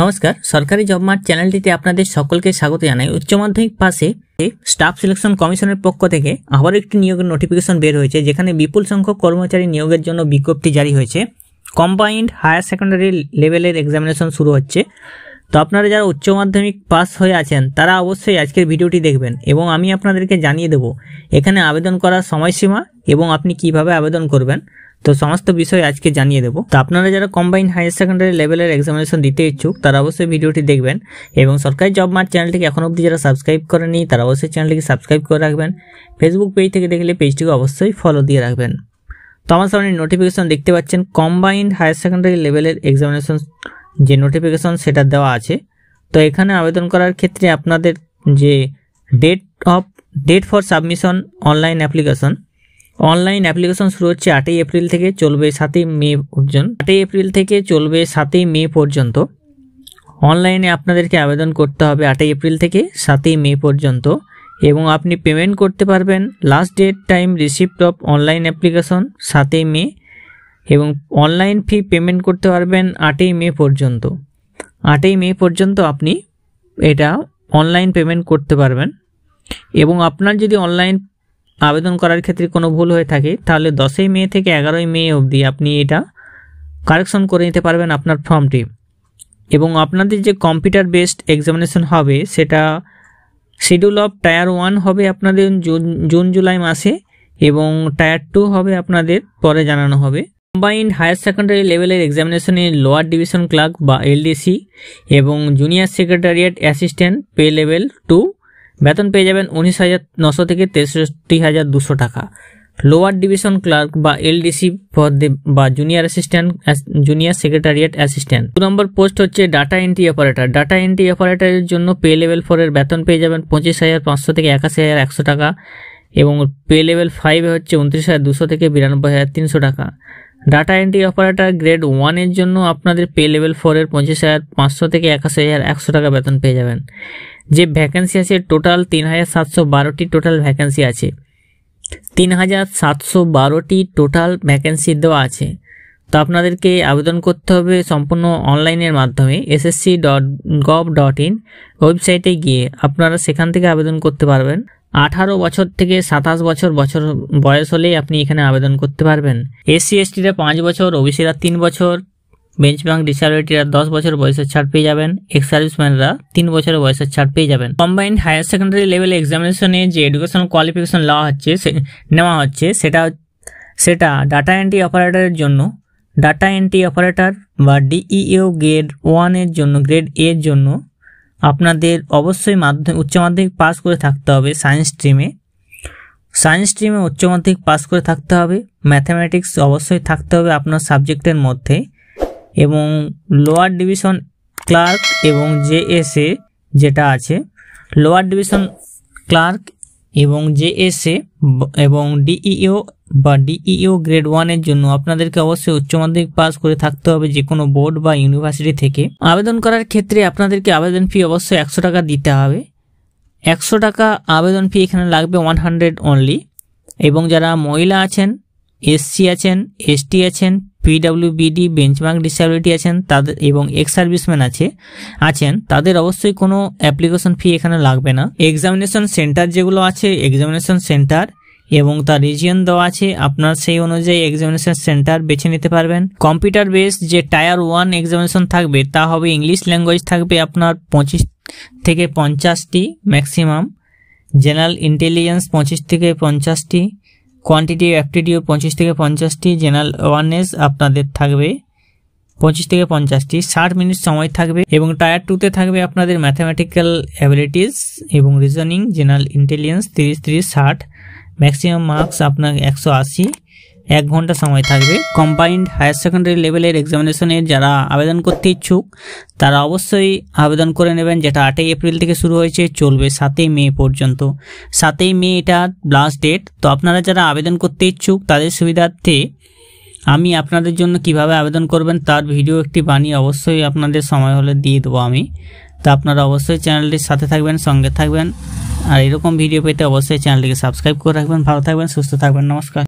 নমস্কার সরকারি job mart চ্যানেলটিতে আপনাদের সকলকে স্বাগত জানাই উচ্চ মাধ্যমিক পাশে স্টাফ সিলেকশন কমিশনের পক্ষ থেকে আবার একটি নিয়োগের নোটিফিকেশন বের হয়েছে যেখানে বিপুল সংখ্যক কর্মচারী নিয়োগের জন্য বিজ্ঞপ্তি জারি হয়েছে কম্বাইন্ড হায়ার সেকেন্ডারি লেভেলের এক্সামিনেশন শুরু হচ্ছে তো আপনারা যারা উচ্চ মাধ্যমিক পাস হয়ে আছেন তারা অবশ্যই আজকের ভিডিওটি দেখবেন এবং আমি আপনাদেরকে জানিয়ে দেব এখানে আবেদন করার সময়সীমা এবং আপনি কিভাবে আবেদন করবেন তো সমস্ত বিষয় আজকে জানিয়ে দেবো তো আপনারা যারা কম্বাইন হায়ার সেকেন্ডারি লেভেলের এক্সামিনেশন দিতে ইচ্ছুক তারা অবশ্যই ভিডিওটি দেখবেন এবং সরকারি জব মার্ট চ্যানেলটিকে এখন অবধি যারা সাবস্ক্রাইব করেনি তারা অবশ্যই চ্যানেলটিকে সাবস্ক্রাইব করে রাখবেন ফেসবুক পেজ থেকে দেখলে পেজটিকে অবশ্যই ফলো দিয়ে রাখবেন তো আমার সামনে নোটিফিকেশন দেখতে পাচ্ছেন কম্বাইন্ড হায়ার সেকেন্ডারি লেভেলের এক্সামিনেশন যে নোটিফিকেশন সেটা দেওয়া আছে তো এখানে আবেদন করার ক্ষেত্রে আপনাদের যে date of date for submission online application online application শুরু হচ্ছে আটই এপ্রিল থেকে চলবে সাতই মে পর্যন্ত আটই এপ্রিল থেকে চলবে সাতই মে পর্যন্ত অনলাইনে আপনাদেরকে আবেদন করতে হবে আটই এপ্রিল থেকে সাতই মে পর্যন্ত এবং আপনি পেমেন্ট করতে পারবেন last date time receipt of online application সাতই মে এবং অনলাইন ফি পেমেন্ট করতে পারবেন আটই মে পর্যন্ত আটই মে পর্যন্ত আপনি এটা অনলাইন পেমেন্ট করতে পারবেন এবং আপনার যদি অনলাইন আবেদন করার ক্ষেত্রে কোনো ভুল হয়ে থাকে তাহলে দশই মে থেকে এগারোই মে অবধি আপনি এটা কারেকশন করে নিতে পারবেন আপনার ফর্মটি এবং আপনাদের যে কম্পিউটার বেসড এক্সামিনেশন হবে সেটা শিডিউল অফ টায়ার ওয়ান হবে আপনাদের জুন জুন জুলাই মাসে এবং টায়ার টু হবে আপনাদের পরে জানানো হবে কম্বাইন্ড হায়ার সেকেন্ডারি লেভেলের এক্সামিনেশনে লোয়ার ডিভিশন ক্লার্ক বা এলডিসি এবং junior secretariat assistant pay level two বেতন পেয়ে যাবেন উনিশ হাজার নশো থেকে তেষট্টি হাজার দুশো টাকা লোয়ার ডিভিশন ক্লার্ক বা এলডিসি পদে বা junior assistant junior secretariat assistant দু নম্বর পোস্ট হচ্ছে data entry operator data entry অপারেটারের জন্য পে লেভেল ফোরের বেতন পেয়ে যাবেন পঁচিশ হাজার পাঁচশো থেকে একাশি হাজার একশো টাকা এবং পে লেভেল ফাইভে হচ্ছে উনত্রিশ হাজার দুশো থেকে বিরানব্বই হাজার তিনশো টাকা ডাটা এন্ট্রি অপারেটর গ্রেড ওয়ানের জন্য আপনাদের পে লেভেল ফোরের পঁচিশ হাজার পাঁচশো থেকে একাশি হাজার একশো টাকা বেতন পেয়ে যাবেন যে ভ্যাকেন্সি আছে টোটাল তিন হাজার সাতশো বারোটি টোটাল ভ্যাকেন্সি আছে তিন হাজার সাতশো বারোটি টোটাল ভ্যাকেন্সি দেওয়া আছে তো আপনাদেরকে আবেদন করতে হবে সম্পূর্ণ অনলাইনের মাধ্যমে SSC dot gov dot in ওয়েবসাইটে গিয়ে আপনারা সেখান থেকে আবেদন করতে পারবেন আঠারো বছর থেকে সাতাশ বছর বছর বয়স হলেই আপনি এখানে আবেদন করতে পারবেন এসসি এসটিরা পাঁচ বছর ওবিসিরা তিন বছর বেঞ্চ বেঞ্চমার্ক ডিসএবিলিটিরা দশ বছর বয়সের ছাড় পেয়ে যাবেন এক্স সার্ভিসম্যানরা তিন বছর বয়সের ছাড় পেয়ে যাবেন কম্বাইন্ড হায়ার সেকেন্ডারি লেভেল এক্সামিনেশনে যে এডুকেশন কোয়ালিফিকেশন নেওয়া হচ্ছে নেওয়া হচ্ছে সেটা সেটা ডাটা এন্ট্রি অপারেটরের জন্য ডাটা এন্ট্রি অপারেটর বা ডিইও গ্রেড ওয়ানের জন্য গ্রেড এর জন্য আপনাদের অবশ্যই মাধ্যমিক উচ্চ মাধ্যমিক পাস করে থাকতে হবে সায়েন্স স্ট্রিমে সায়েন্স স্ট্রিমে উচ্চ মাধ্যমিক পাস করে থাকতে হবে ম্যাথামেটিক্স অবশ্যই থাকতে হবে আপনার সাবজেক্টের মধ্যে এবং লোয়ার ডিভিশন ক্লার্ক এবং জেএসএ যেটা আছে লোয়ার ডিভিশন ক্লার্ক এবং জেএসএ এবং ডিইও e বা ডিইও গ্রেড ওয়ানের জন্য আপনাদেরকে অবশ্যই উচ্চ মাধ্যমিক পাস করে থাকতে হবে যে কোনো বোর্ড বা ইউনিভার্সিটি থেকে আবেদন করার ক্ষেত্রে আপনাদেরকে আবেদন ফি অবশ্যই একশো টাকা দিতে হবে একশো টাকা আবেদন ফি এখানে লাগবে ওয়ান হান্ড্রেড অনলি এবং যারা মহিলা আছেন এসসি আছেন এসটি আছেন পিডাব্লিউবিডি বেঞ্চমার্ক ডিসঅ্যাবিলিটি আছেন তাদের এবং এক্স সার্ভিসম্যান আছে আছেন তাদের অবশ্যই কোনো অ্যাপ্লিকেশন ফি এখানে লাগবে না এক্সামিনেশন সেন্টার যেগুলো আছে এক্সামিনেশন সেন্টার এবং তার রিজিয়ন দেওয়া আছে আপনার সেই অনুযায়ী এক্সামিনেশন সেন্টার বেছে নিতে পারবেন কম্পিউটার বেস যে টায়ার ওয়ান এক্সামিনেশন থাকবে তা হবে ইংলিশ ল্যাঙ্গুয়েজ থাকবে আপনার পঁচিশ থেকে পঞ্চাশটি ম্যাক্সিমাম জেনারেল ইন্টেলিজেন্স পঁচিশ থেকে পঞ্চাশটি কোয়ান্টিটি অ্যাপটিটিউড পঁচিশ থেকে পঞ্চাশটি জেনারেল অ্যাওয়ারনেস আপনাদের থাকবে পঁচিশ থেকে পঞ্চাশটি ষাট মিনিট সময় থাকবে এবং টায়ার টুতে থাকবে আপনাদের ম্যাথামেটিক্যাল অ্যাবিলিটিস এবং রিজনিং জেনারেল ইন্টেলিজেন্স তিরিশ তিরিশ ষাট ম্যাক্সিমাম মার্কস আপনার একশো আশি এক ঘন্টা সময় থাকবে কম্বাইন্ড হায়ার সেকেন্ডারি লেভেলের এক্সামিনেশনে যারা আবেদন করতে ইচ্ছুক তারা অবশ্যই আবেদন করে নেবেন যেটা আটই এপ্রিল থেকে শুরু হয়েছে চলবে সাতই মে পর্যন্ত সাতই মে এটা লাস্ট ডেট তো আপনারা যারা আবেদন করতে ইচ্ছুক তাদের সুবিধার্থে আমি আপনাদের জন্য কিভাবে আবেদন করবেন তার ভিডিও একটি বানিয়ে অবশ্যই আপনাদের সময় হলে দিয়ে দেবো আমি তা আপনারা অবশ্যই চ্যানেলটির সাথে থাকবেন সঙ্গে থাকবেন আর এরকম ভিডিও পেতে অবশ্যই চ্যানেলটিকে সাবস্ক্রাইব করে রাখবেন ভালো থাকবেন সুস্থ থাকবেন নমস্কার